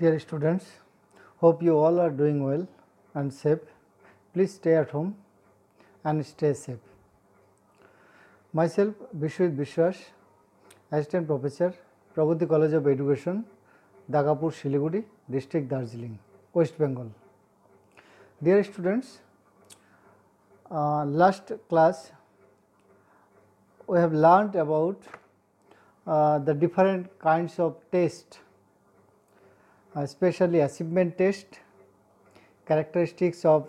Dear students, hope you all are doing well and safe. Please stay at home and stay safe. Myself Vishwit Vishwas, Assistant Professor, Pragati College of Education, Dagapur, Siliguri, District Darjeeling, West Bengal. Dear students, uh, last class we have learnt about uh, the different kinds of taste. Uh, especially achievement test, characteristics of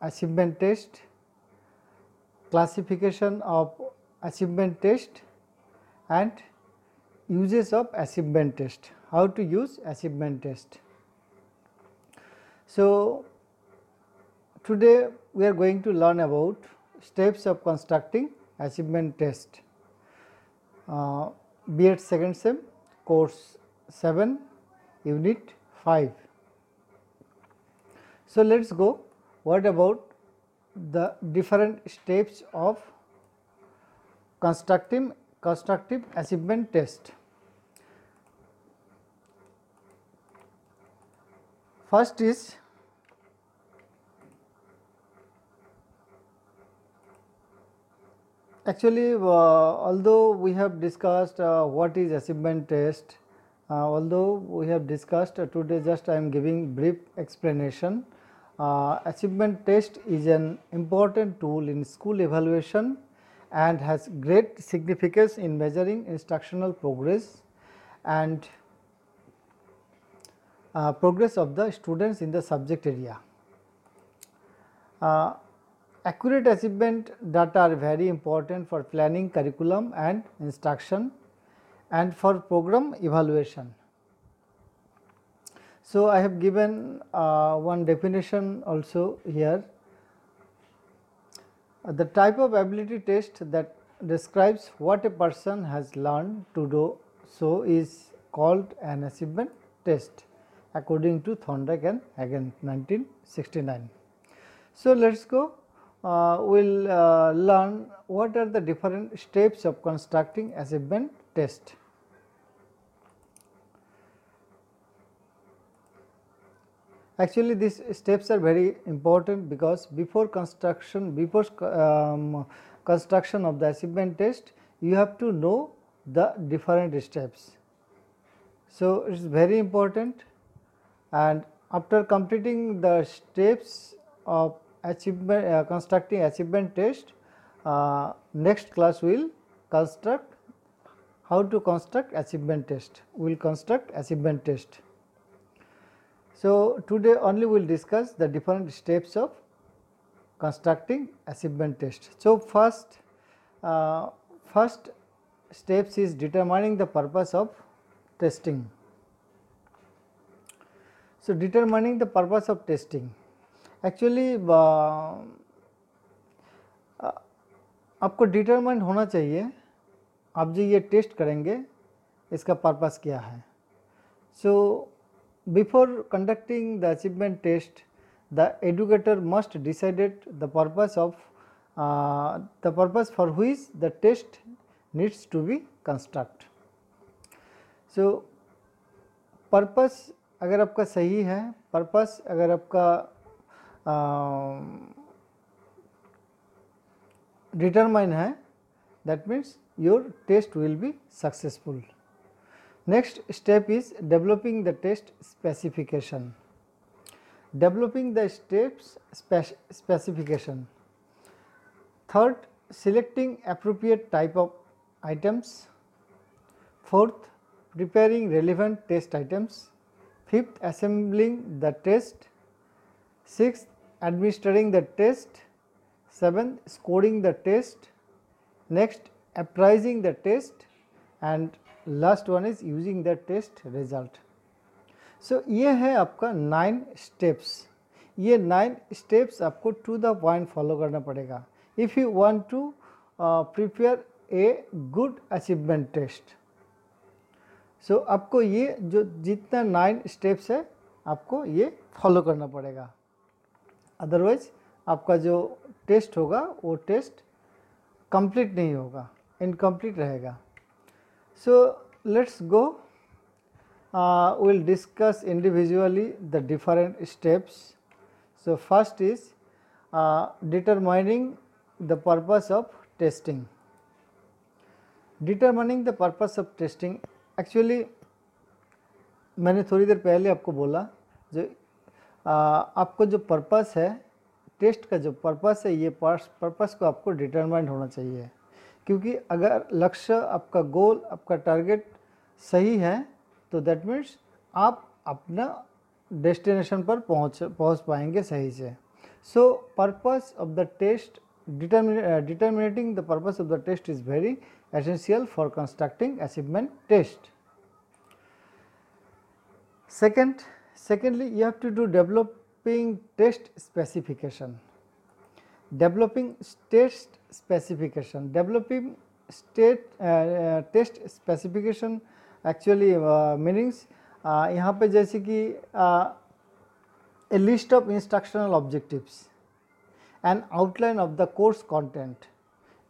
achievement test, classification of achievement test and uses of achievement test, how to use achievement test. So, today we are going to learn about steps of constructing achievement test, uh, B.Ed second sem course 7 unit 5. So, let us go what about the different steps of constructive, constructive achievement test. First is actually uh, although we have discussed uh, what is achievement test uh, although we have discussed uh, today just I am giving brief explanation. Uh, achievement test is an important tool in school evaluation and has great significance in measuring instructional progress and uh, progress of the students in the subject area. Uh, accurate achievement data are very important for planning curriculum and instruction and for program evaluation. So, I have given uh, one definition also here. The type of ability test that describes what a person has learned to do so is called an achievement test according to Thorndike and again 1969. So, let us go uh, we will uh, learn what are the different steps of constructing achievement test. Actually these steps are very important because before construction, before um, construction of the achievement test, you have to know the different steps. So, it is very important and after completing the steps of achievement uh, constructing achievement test, uh, next class will construct how to construct achievement test. We will construct achievement test. So, today only we will discuss the different steps of constructing achievement test. So, first, uh, first steps is determining the purpose of testing. So, determining the purpose of testing actually uh, आपको determine होना चाहिए आप जो ये test करेंगे इसका purpose क्या है so so, Before conducting the achievement test, the educator must decide the purpose of uh, the purpose for which the test needs to be construct. So, purpose agar aapka sahi hai purpose agar aapka uh, determine hai that means your test will be successful Next step is developing the test specification. Developing the steps spec specification. Third, selecting appropriate type of items. Fourth, preparing relevant test items. Fifth, assembling the test. Sixth, administering the test. Seventh, scoring the test. Next, apprising the test and last one is using the test result so ये है आपका nine steps ये nine steps आपको to the point follow करना पड़ेगा if you want to prepare a good achievement test so आपको ये जो जितना नाइन स्टेप्स है आपको ये फॉलो करना पड़ेगा अदरवाइज आपका जो टेस्ट होगा वो टेस्ट कंप्लीट नहीं होगा इनकम्प्लीट रहेगा So, let us go uh, we will discuss individually the different steps. So, first is uh, determining the purpose of testing. Determining the purpose of testing actually मैंने थोड़ी देर पहले आपको बोला जो आ, आपको जो पर्पस है टेस्ट का जो पर्पस है ये पर्पस को आपको डिटरमाइंड होना चाहिए क्योंकि अगर लक्ष्य आपका गोल आपका टारगेट सही है तो दैट मीन्स आप अपना डेस्टिनेशन पर पहुंच पहुंच पाएंगे सही से so purpose of the test determining the purpose of the test is very essential for constructing achievement test second secondly you have to do developing test specification डेवलपिंग टेस्ट specification. Developing state uh, test specification actually uh, meanings uh, यहाँ पे जैसे कि a list of instructional objectives, an outline of the course content,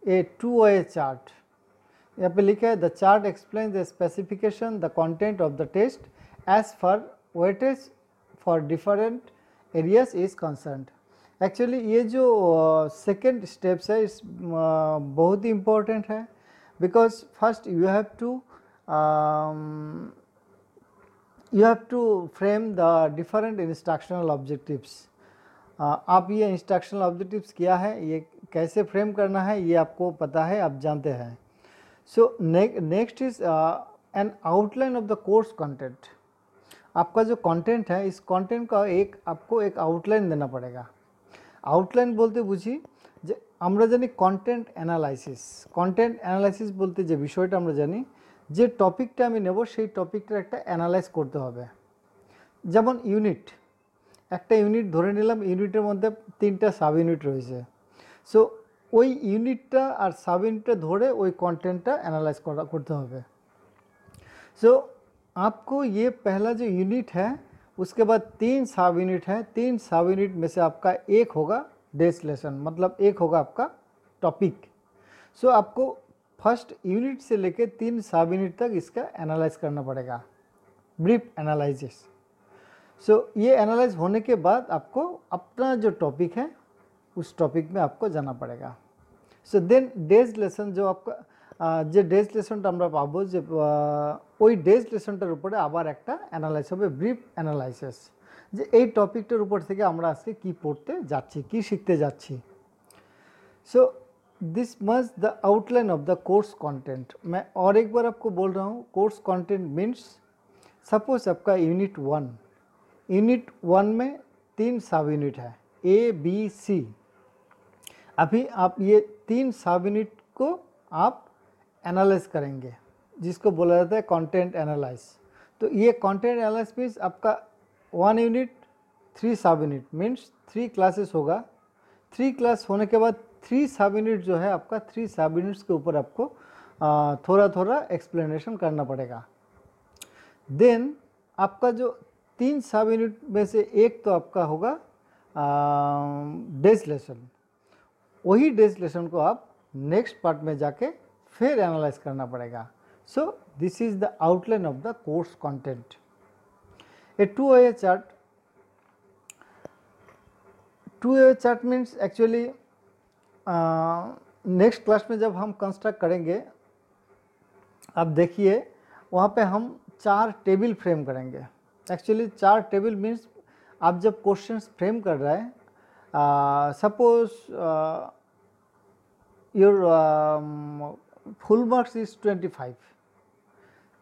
a two-way chart. यहाँ पे लिखा है the chart explains the specification, the content of the test as far weightage for different areas is concerned. Actually ये जो second uh, steps है इस uh, बहुत ही इम्पोर्टेंट है because first you have to you have to frame the different instructional objectives आप ये instructional objectives क्या है ये कैसे फ्रेम करना है ये आपको पता है आप जानते हैं so next is an outline of the course content आपका जो कंटेंट है इस कंटेंट का एक आपको एक आउटलाइन देना पड़ेगा আউটলাইন বলতে বুঝি যে আমরা জানি কন্টেন্ট অ্যানালাইসিস কন্টেন্ট অ্যানালাইসিস বলতে যে বিষয়টা আমরা জানি যে টপিকটা আমি নেব সেই টপিকটার একটা অ্যানালাইজ করতে হবে যেমন ইউনিট একটা ইউনিট ধরে নিলাম ইউনিটের মধ্যে তিনটা সাব ইউনিট রয়েছে সো ওই ইউনিটটা আর সাব ইউনিটটা ধরে ওই কন্টেন্টটা অ্যানালাইজ করা করতে হবে সো আপকো ইয়ে পহলা যে ইউনিট হ্যাঁ उसके बाद तीन साव यूनिट हैं तीन साव यूनिट में से आपका एक होगा लेसन मतलब एक होगा आपका टॉपिक सो so, आपको फर्स्ट यूनिट से लेकर तीन साव यूनिट तक इसका एनालाइज करना पड़ेगा ब्रीफ एनालाइजिस सो ये एनालाइज होने के बाद आपको अपना जो टॉपिक है उस टॉपिक में आपको जाना पड़ेगा सो देन डेज लेसन जो आपका আ যে ডেজ লেসনটা আমরা পাবো যে ওই ডেজ লেসনটার উপরে আবার একটা অ্যানালাইসিস হবে ব্রিফ অ্যানালাইসিস যে এই টপিকটার উপর থেকে আমরা আজকে কি পড়তে যাচ্ছি কি শিখতে যাচ্ছি সো দিস মাস the outline of the course content मैं और एक बार आपको बोल रहा हूं कोर्स कंटेंट मींस सपोज आपका यूनिट 1 यूनिट 1 में तीन सब यूनिट है ए बी सी अभी आप ये तीन सब यूनिट को आप एनालाइज करेंगे जिसको बोला जाता है कंटेंट एनालाइज तो ये कंटेंट एनालाइज मीन्स आपका one unit three sub unit means three classes होगा थ्री क्लास होने के बाद थ्री सब यूनिट जो है आपका थ्री सब यूनिट्स के ऊपर आपको थोड़ा थोड़ा एक्सप्लेनेशन करना पड़ेगा देन आपका जो तीन सब यूनिट में से एक तो आपका होगा डेज लेसन वही डेज लेसन को आप नेक्स्ट पार्ट में जाके फिर एनालाइज करना पड़ेगा so this is the outline of the course content a to a chart to a chart means actually next class में जब हम कंस्ट्रक्ट करेंगे आप देखिए वहाँ पे हम चार टेबल फ्रेम करेंगे एक्चुअली चार टेबल मीन्स आप जब क्वेश्चन फ्रेम कर रहे हैं suppose uh, your full marks is twenty five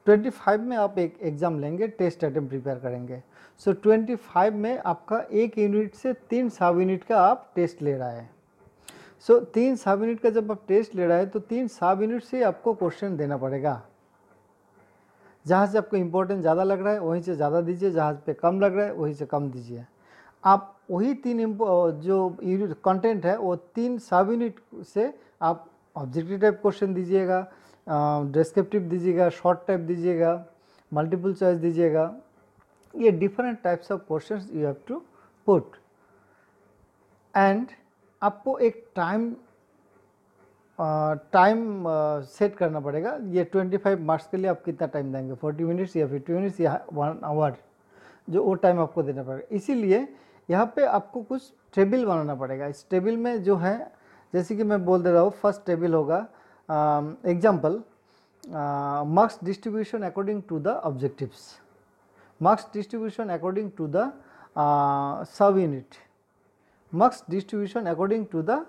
twenty five में आप एक एग्ज़ाम लेंगे टेस्ट आइटम प्रिपेयर करेंगे सो ट्वेंटी फाइव में आपका एक यूनिट से तीन सब यूनिट का आप टेस्ट ले रहा है सो so, तीन सब यूनिट का जब आप टेस्ट ले रहा है तो तीन सब यूनिट से आपको क्वेश्चन देना पड़ेगा जहाँ से आपको इम्पोर्टेंट ज़्यादा लग रहा है वहीं से ज़्यादा दीजिए जहाँ पे कम लग रहा है वहीं से कम दीजिए आप वही तीन जो कंटेंट है वो तीन सब यूनिट से आप ऑब्जेक्टिव टाइप क्वेश्चन दीजिएगा डिस्क्रिप्टिव दीजिएगा शॉर्ट टाइप दीजिएगा मल्टीपल चॉइस दीजिएगा ये different types of question you have to put and आपको एक टाइम टाइम सेट करना पड़ेगा ये 25 मार्क्स के लिए आप कितना टाइम देंगे 40 मिनट्स या 50 मिनट्स या वन आवर जो वो टाइम आपको देना पड़ेगा इसीलिए यहाँ पे आपको कुछ टेबल बनाना पड़ेगा इस टेबल में जो है जैसे कि मैं बोल दे रहा हूँ फर्स्ट टेबल होगा example marks distribution according to the objectives marks distribution according to the sub unit marks distribution according to the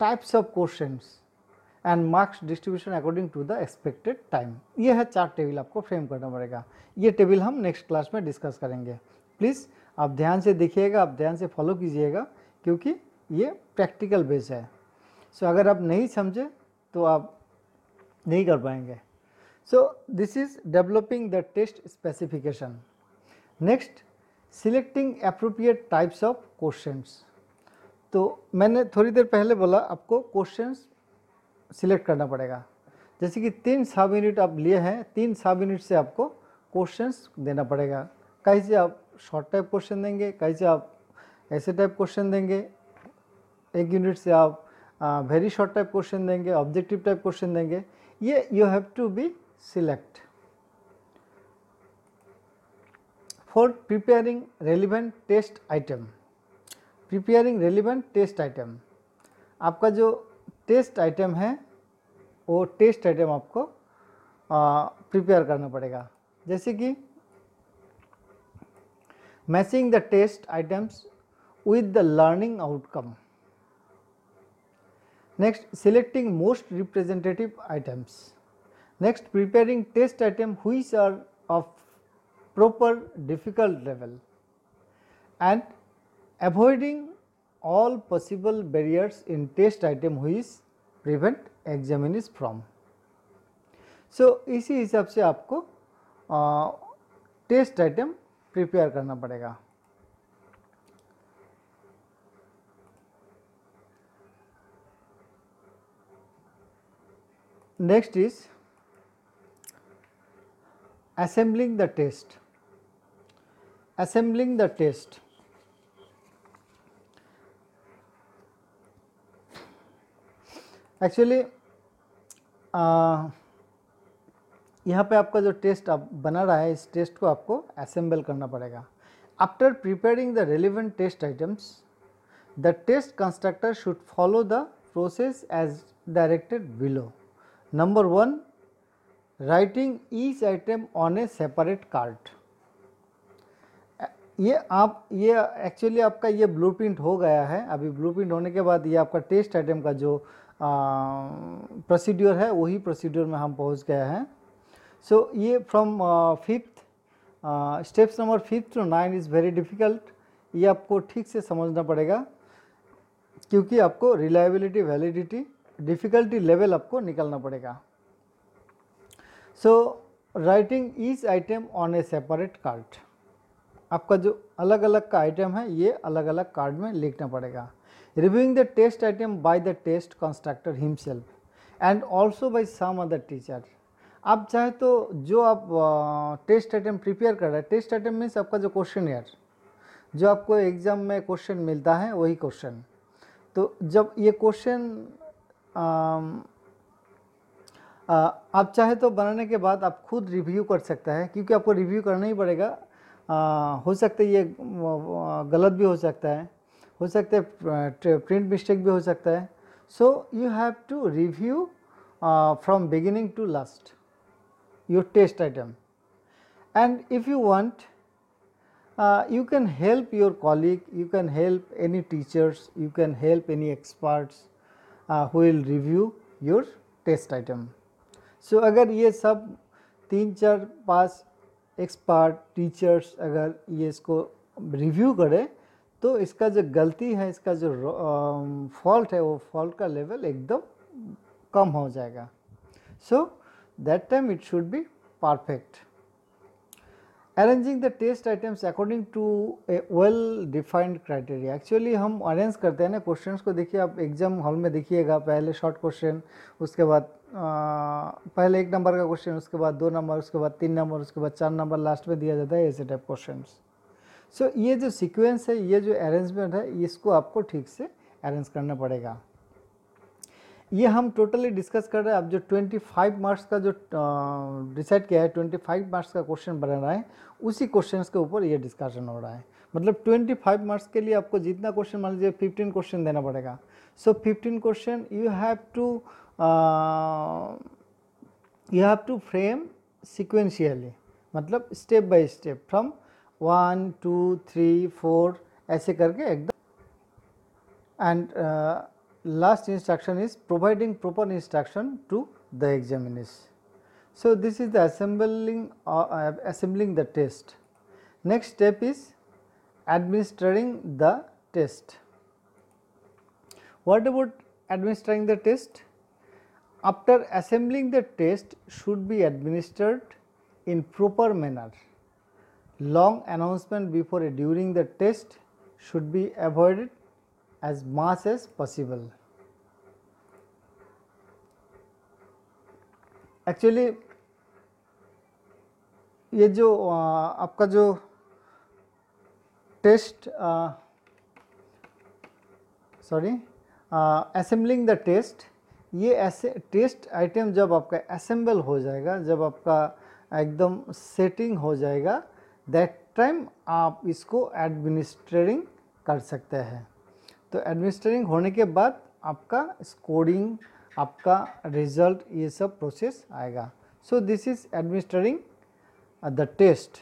types of question and marks distribution according to the expected time ये है चार table आपको frame करना पड़ेगा ये table हम next class में discuss करेंगे प्लीज़ आप ध्यान से देखिएगा आप ध्यान से फॉलो कीजिएगा क्योंकि ये प्रैक्टिकल बेस है सो so, अगर आप नहीं समझे तो आप नहीं कर पाएंगे so this is developing the test specification next selecting appropriate types of questions तो मैंने थोड़ी देर पहले बोला आपको क्वेश्चंस सिलेक्ट करना पड़ेगा जैसे कि तीन सब यूनिट आप लिए हैं तीन सब यूनिट से आपको क्वेश्चंस देना पड़ेगा कहीं से आप शॉर्ट टाइप क्वेश्चन देंगे कहीं से आप ऐसे टाइप क्वेश्चन देंगे एक यूनिट से आप वेरी शॉर्ट टाइप क्वेश्चन देंगे ऑब्जेक्टिव टाइप क्वेश्चन देंगे ये you have to be select for preparing relevant test item preparing relevant test item आपका जो टेस्ट आइटम है वो टेस्ट आइटम आपको प्रिपेयर करना पड़ेगा जैसे कि matching the test items with the learning outcome Next selecting most representative items. Next preparing test item which are of proper difficult level and avoiding all possible barriers in test item which prevent examinees from. So, इसी हिसाब से आपको test item prepare करना पड़ेगा next is assembling the test assembling the test actually uh, यहाँ पे आपका जो टेस्ट आप बना रहा है इस टेस्ट को आपको असेंबल करना पड़ेगा after preparing the relevant test items the test constructor should follow the process as directed below number one writing each item on a separate card ये आप ये एक्चुअली आपका ये ब्लू हो गया है अभी ब्लू होने के बाद ये आपका टेस्ट आइटम का जो प्रोसीड्योर है वही प्रोसीड्योर में हम पहुंच गए हैं सो so, ये from fifth steps number fifth to nine is very difficult ये आपको ठीक से समझना पड़ेगा क्योंकि आपको रिलायबिलिटी वैलिडिटी डिफ़िकल्टी लेवल आपको निकलना पड़ेगा so writing each item on a separate card आपका जो अलग अलग का आइटम है ये अलग अलग कार्ड में लिखना पड़ेगा reviewing the test item by the test constructor himself and also by some other teacher आप चाहे तो जो आप टेस्ट आइटम प्रिपेयर कर रहे हैं टेस्ट आइटम मीन्स आपका जो क्वेश्चन ईयर जो आपको एग्ज़ाम में क्वेश्चन मिलता है वही क्वेश्चन तो जब ये क्वेश्चन आप चाहे तो बनाने के बाद आप खुद रिव्यू कर सकता है क्योंकि आपको रिव्यू करना ही पड़ेगा आ, हो सकता है ये गलत भी हो सकता है हो सकता है प्रिंट मिस्टेक भी हो सकता है so you have to review from beginning to last your test item and if you want you can help your colleague you can help any teachers you can help any experts Uh, will review your test item so अगर ये सब तीन चार पाँच expert teachers अगर ये इसको review करें तो इसका जो गलती है इसका जो फॉल्ट um, है वो फॉल्ट का लेवल एकदम कम हो जाएगा so that time it should be perfect arranging the test items according to a well defined criteria actually हम अरेंज करते हैं ना क्वेश्चंस को देखिए आप एग्जाम हॉल में देखिएगा पहले शॉर्ट क्वेश्चन उसके बाद पहले एक नंबर का क्वेश्चन उसके बाद दो नंबर उसके बाद तीन नंबर उसके बाद चार नंबर लास्ट में दिया जाता है ऐसे टाइप क्वेश्चन सो ये जो सिक्वेंस है ये जो अरेंजमेंट है इसको आपको ठीक से अरेंज करना पड़ेगा ये हम टोटली डिस्कस कर रहे हैं अब जो 25 मार्क्स का जो डिसाइड किया है 25 मार्क्स का क्वेश्चन बन रहा है उसी क्वेश्चंस के ऊपर ये डिस्कशन हो रहा है मतलब 25 मार्क्स के लिए आपको जितना क्वेश्चन मान लीजिए 15 क्वेश्चन देना पड़ेगा so fifteen question you have to you have to frame sequentially मतलब step by step from one two three four ऐसे करके एकदम and last instruction is providing proper instruction to the examiners. So, this is the assembling uh, uh, assembling the test. Next step is administering the test. What about administering the test? After assembling the test should be administered in proper manner. Long announcement before during the test should be avoided as mass as possible. Actually ये जो आपका जो test sorry assembling the test ये ऐसे test item जब आपका assemble हो जाएगा जब आपका एकदम सेटिंग हो जाएगा दैट टाइम आप इसको एडमिनिस्ट्रेटिंग कर सकते हैं तो एडमिनिस्ट्रेटिंग होने के बाद आपका स्कोरिंग आपका रिजल्ट ये सब प्रोसेस आएगा so this is administrating the test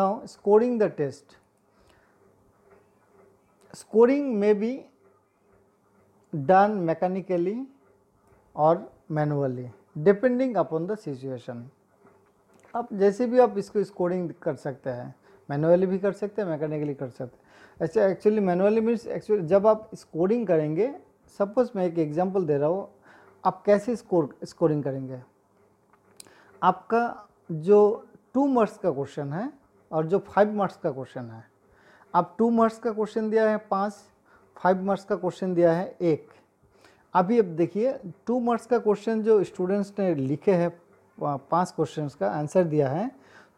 now scoring the test scoring may be done mechanically और manually depending upon the situation आप जैसे भी आप इसको स्कोरिंग कर सकते हैं मैनुअली भी कर सकते हैं मैकेनिकली कर सकते हैं ऐसे एक्चुअली मैनुअली मीन्स एक्चुअली जब आप स्कोरिंग करेंगे सपोज मैं एक एग्जांपल दे रहा हूँ आप कैसे स्कोर स्कोरिंग करेंगे आपका जो टू मार्क्स का क्वेश्चन है और जो फाइव मार्क्स का क्वेश्चन है आप टू मार्क्स का क्वेश्चन दिया है पाँच फाइव मार्क्स का क्वेश्चन दिया है एक अभी अब देखिए टू मार्क्स का क्वेश्चन जो स्टूडेंट्स ने लिखे हैं पांच क्वेश्चंस का आंसर दिया है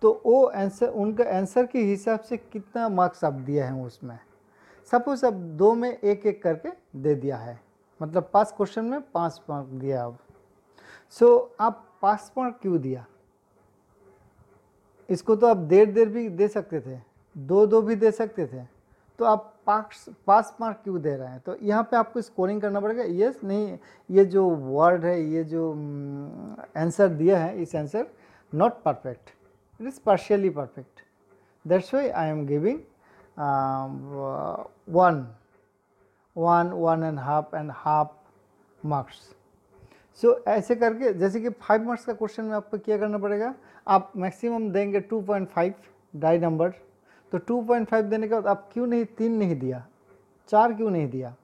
तो वो आंसर उनके आंसर के हिसाब से कितना मार्क्स आप दिया है उसमें सपोज अब दो में एक एक करके दे दिया है मतलब पाँच क्वेश्चन में पाँच मार्क दिया अब सो so, आप पास मार्क क्यों दिया इसको तो आप देर देर भी दे सकते थे दो दो भी दे सकते थे तो आप पास पास मार्क क्यों दे रहे हैं तो यहाँ पे आपको स्कोरिंग करना पड़ेगा यस नहीं ये जो वर्ड है ये जो आंसर mm, दिया है इस answer not perfect it is partially perfect. That is why I am giving um, uh, 1, 1, 1 and half and half marks. So so, ऐसे करके जैसे कि फाइव मार्क्स का क्वेश्चन में आपको क्या करना पड़ेगा आप मैक्सिमम देंगे टू पॉइंट फाइव डाई नंबर तो टू पॉइंट फाइव देने के बाद आप क्यों नहीं तीन नहीं दिया चार क्यों नहीं दिया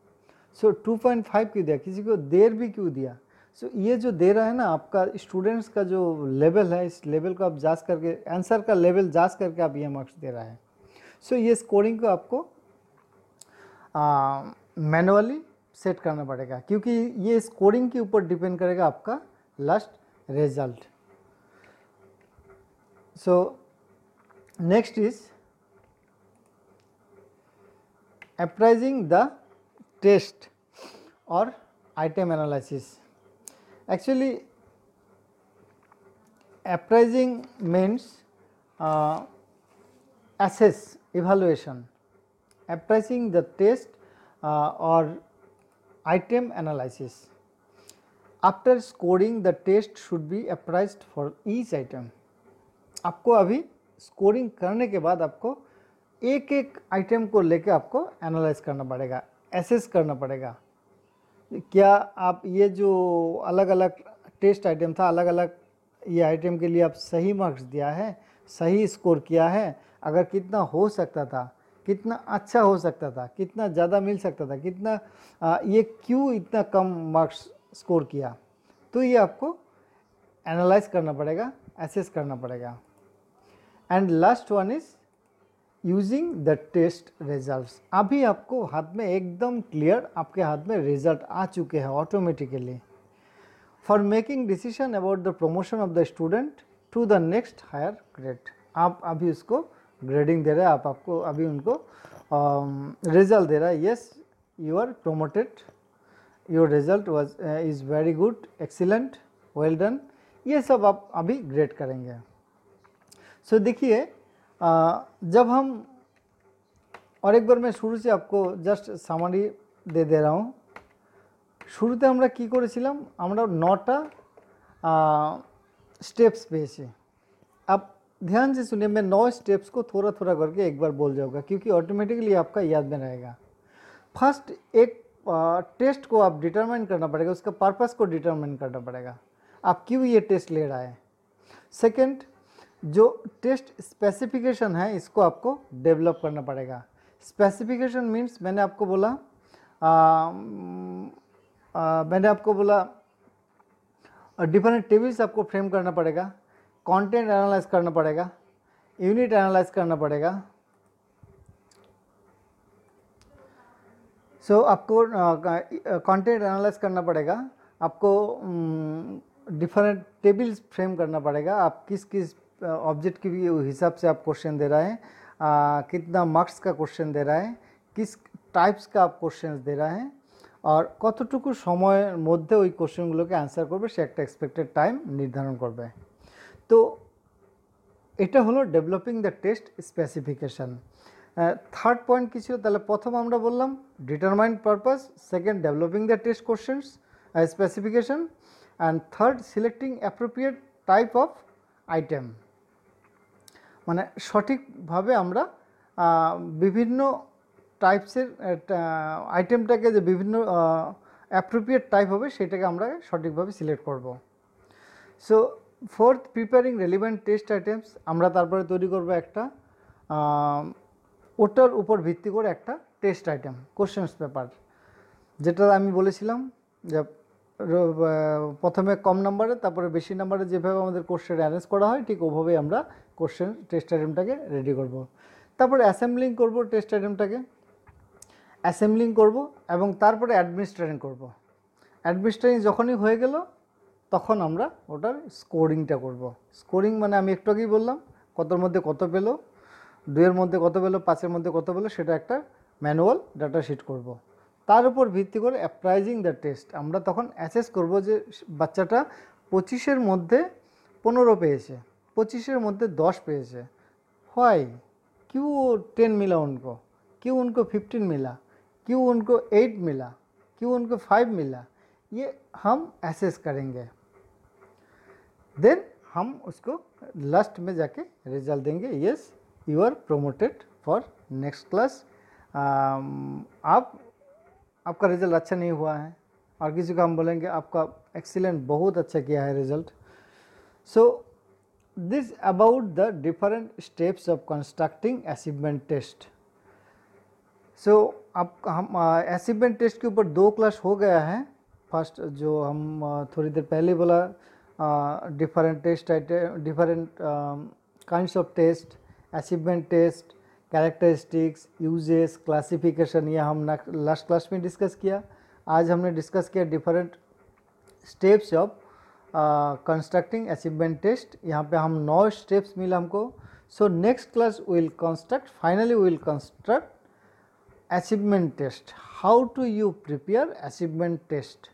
सो टू पॉइंट फाइव क्यों दिया किसी को देर भी क्यों दिया सो so, ये जो दे रहा है ना आपका स्टूडेंट्स का जो लेवल है इस लेवल को आप जांच करके आंसर का लेवल जांच करके आप ये मार्क्स दे रहा है सो so, ये स्कोरिंग को आपको मैनुअली सेट करना पड़ेगा क्योंकि ये स्कोरिंग के ऊपर डिपेंड करेगा आपका last result so next is appraising the test और item analysis Actually, appraising means uh, assess evaluation, appraising the test uh, or item analysis. After scoring the test should be appraised for each item. आपको अभी scoring करने के बाद आपको एक एक item को लेकर आपको एनालाइज करना पड़ेगा एसेस करना पड़ेगा क्या आप ये जो अलग अलग टेस्ट आइटम था अलग अलग ये आइटम के लिए आप सही मार्क्स दिया है सही स्कोर किया है अगर कितना हो सकता था कितना अच्छा हो सकता था कितना ज़्यादा मिल सकता था कितना आ, ये क्यों इतना कम मार्क्स स्कोर किया तो ये आपको एनालाइज करना पड़ेगा एसेस करना पड़ेगा and last one is using the test result अभी आपको हाथ में एकदम क्लियर आपके हाथ में रिजल्ट आ चुके हैं automatically for making decision about the promotion of the student to the next higher grade आप अभी उसको ग्रेडिंग दे रहे हैं आप आपको अभी उनको रिजल्ट um, दे रहा है yes you are promoted your result was is very good excellent well done ये सब आप अभी ग्रेड करेंगे सो so, देखिए आ, जब हम और एक बार मैं शुरू से आपको जस्ट सामारी दे दे रहा हूँ शुरू আমরা কি করেছিলাম আমরা नौटा स्टेप्स पे आप ध्यान से सुनिए मैं नौ स्टेप्स को थोड़ा थोड़ा करके एक बार बोल जाऊँगा क्योंकि ऑटोमेटिकली आपका याद में रहेगा फर्स्ट एक आ, टेस्ट को आप डिटरमाइन करना पड़ेगा उसका पर्पस को डिटरमाइन करना पड़ेगा आप क्यों ये टेस्ट ले रहा है सेकंड जो टेस्ट स्पेसिफिकेशन है इसको आपको डेवलप करना पड़ेगा स्पेसिफिकेशन मीन्स मैंने आपको बोला आ, आ, मैंने आपको बोला डिफरेंट टेबल्स आपको फ्रेम करना पड़ेगा कंटेंट एनालाइज करना पड़ेगा यूनिट एनालाइज करना पड़ेगा सो so, आपको कंटेंट एनालाइज करना पड़ेगा आपको डिफरेंट टेबल्स फ्रेम करना पड़ेगा आप किस किस ऑब्जेक्ट के हिसाब से आप क्वेश्चन दे रहा है आ, कितना मार्क्स का क्वेश्चन दे रहा है किस টাইপস কা কোশ্চেন্স দেওয়া হ্যাঁ আর কতটুকু সময়ের মধ্যে ওই কোশ্চেনগুলোকে অ্যান্সার করবে সে একটা এক্সপেক্টেড টাইম নির্ধারণ করবে তো এটা হলো developing the test specification third point কী ছিল তাহলে প্রথম আমরা বললাম determined purpose second developing the test questions specification and third selecting appropriate type of item মানে সঠিকভাবে আমরা বিভিন্ন টাইপসের আইটেমটাকে যে বিভিন্ন অ্যাপ্রোপ্রিয়েট টাইপ হবে সেটাকে আমরা সঠিকভাবে সিলেক্ট করব so fourth preparing relevant test items আমরা তারপরে তৈরি করব একটা ওটার উপর ভিত্তি করে একটা টেস্ট আইটেম কোশ্চেন্স পেপার যেটা আমি বলেছিলাম যে প্রথমে কম নাম্বারে তারপরে বেশি নাম্বারে যেভাবে আমাদের কোর্সের অ্যারেঞ্জ করা হয় ঠিক ওভাবেই আমরা কোশ্চেন টেস্ট আইটেমটাকে রেডি করব। তারপর অ্যাসেম্বলিং করব টেস্ট আইটেমটাকে অ্যাসেম্বলিং করব এবং তারপরে অ্যাডমিনিস্ট্রেটিং করব। অ্যাডমিনিস্ট্রেটিং যখনই হয়ে গেল তখন আমরা ওটার স্কোরিংটা করব। স্কোরিং মানে আমি একটু আগেই বললাম কতর মধ্যে কত পেলো দুইয়ের মধ্যে কত পেলো পাঁচের মধ্যে কত পেলো সেটা একটা ম্যানুয়াল ডাটা শিট করব। তার উপর ভিত্তি করে অ্যাপ্রাইজিং দ্য টেস্ট আমরা তখন অ্যাসেস করব যে বাচ্চাটা পঁচিশের মধ্যে পনেরো পেয়েছে पच्चीस मध्य दस पे हाई क्यों टेन मिला उनको क्यों उनको फिफ्टीन मिला क्यों उनको एट मिला क्यों उनको फाइव मिला ये हम एसेस करेंगे देन हम उसको लास्ट में जाके रिजल्ट देंगे yes you are promoted for next class आप आपका रिजल्ट अच्छा नहीं हुआ है और किसी को हम बोलेंगे आपका एक्सीलेंट बहुत अच्छा किया है result so so, this about the different steps of constructing achievement test. So अब हम एसिबमेंट टेस्ट के ऊपर दो क्लास हो गया है फर्स्ट जो हम थोड़ी देर पहले बोला different test different kinds of test achievement test characteristics uses classification यह हम लास्ट क्लास में डिस्कस किया आज हमने डिस्कस किया different steps of constructing achievement test यहाँ पे हम नौ स्टेप्स मिला हमको so next class will construct finally will construct achievement test how to you prepare achievement test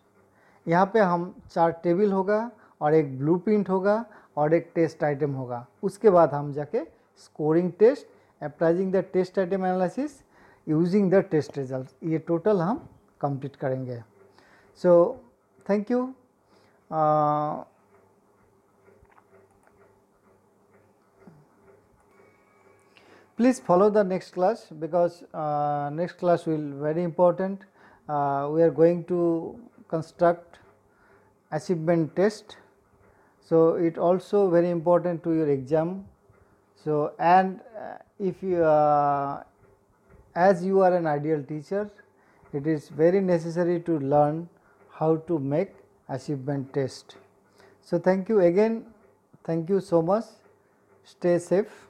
यहाँ पे हम चार टेबल होगा और एक प्रिंट होगा और एक टेस्ट आइटम होगा उसके बाद हम जाके scoring test appraising the test item analysis using the test result ये टोटल हम कंप्लीट करेंगे so thank you Uh, please follow the next class because uh, next class will very important uh, we are going to construct achievement test so it also very important to your exam so and uh, if you uh, as you are an ideal teacher it is very necessary to learn how to make achievement test. So, thank you again, thank you so much, stay safe.